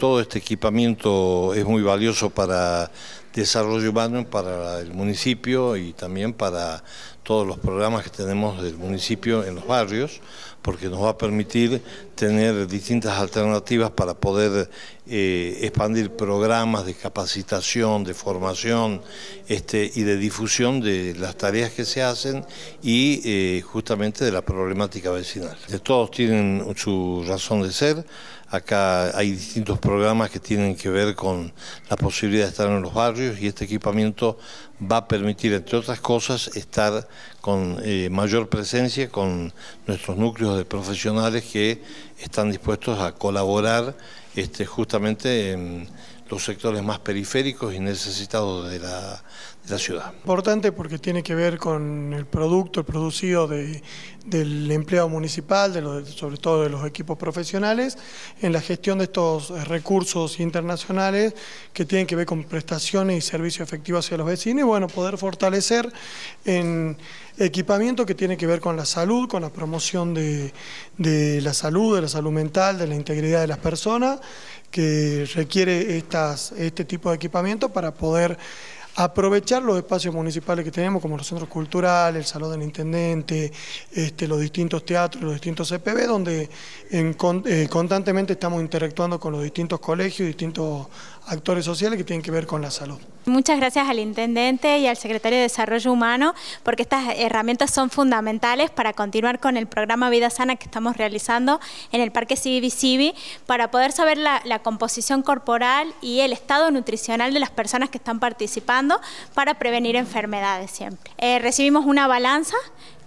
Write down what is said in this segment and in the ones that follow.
todo este equipamiento es muy valioso para desarrollo humano para el municipio y también para todos los programas que tenemos del municipio en los barrios, porque nos va a permitir tener distintas alternativas para poder eh, expandir programas de capacitación, de formación este, y de difusión de las tareas que se hacen y eh, justamente de la problemática vecinal. Todos tienen su razón de ser, acá hay distintos programas que tienen que ver con la posibilidad de estar en los barrios, y este equipamiento va a permitir, entre otras cosas, estar con eh, mayor presencia con nuestros núcleos de profesionales que están dispuestos a colaborar este, justamente en los sectores más periféricos y necesitados de la, ciudad. Importante porque tiene que ver con el producto, producido del empleado municipal, de los, sobre todo de los equipos profesionales, en la gestión de estos eh, recursos internacionales que tienen que ver con prestaciones y servicios efectivos hacia los vecinos y bueno, poder fortalecer en equipamiento que tiene que ver con la salud, con la promoción de, la salud, de la salud mental, de la integridad de las personas, que requiere este tipo de equipamiento para poder aprovechar los espacios municipales que tenemos, como los centros culturales, el Salón del Intendente, este, los distintos teatros, los distintos CPB, donde eh, constantemente estamos interactuando con los distintos colegios, distintos actores sociales que tienen que ver con la salud. Muchas gracias al Intendente y al Secretario de Desarrollo Humano porque estas herramientas son fundamentales para continuar con el programa Vida Sana que estamos realizando en el Parque CiviCivi, para poder saber la, composición corporal y el estado nutricional de las personas que están participando para prevenir enfermedades siempre. Eh, recibimos una balanza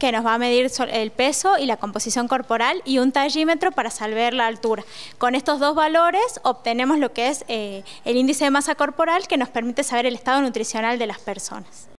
que nos va a medir el peso y la composición corporal y un tallímetro para saber la altura. Con estos dos valores obtenemos lo que es eh, el índice de masa corporal que nos permite saber el estado nutricional de las personas.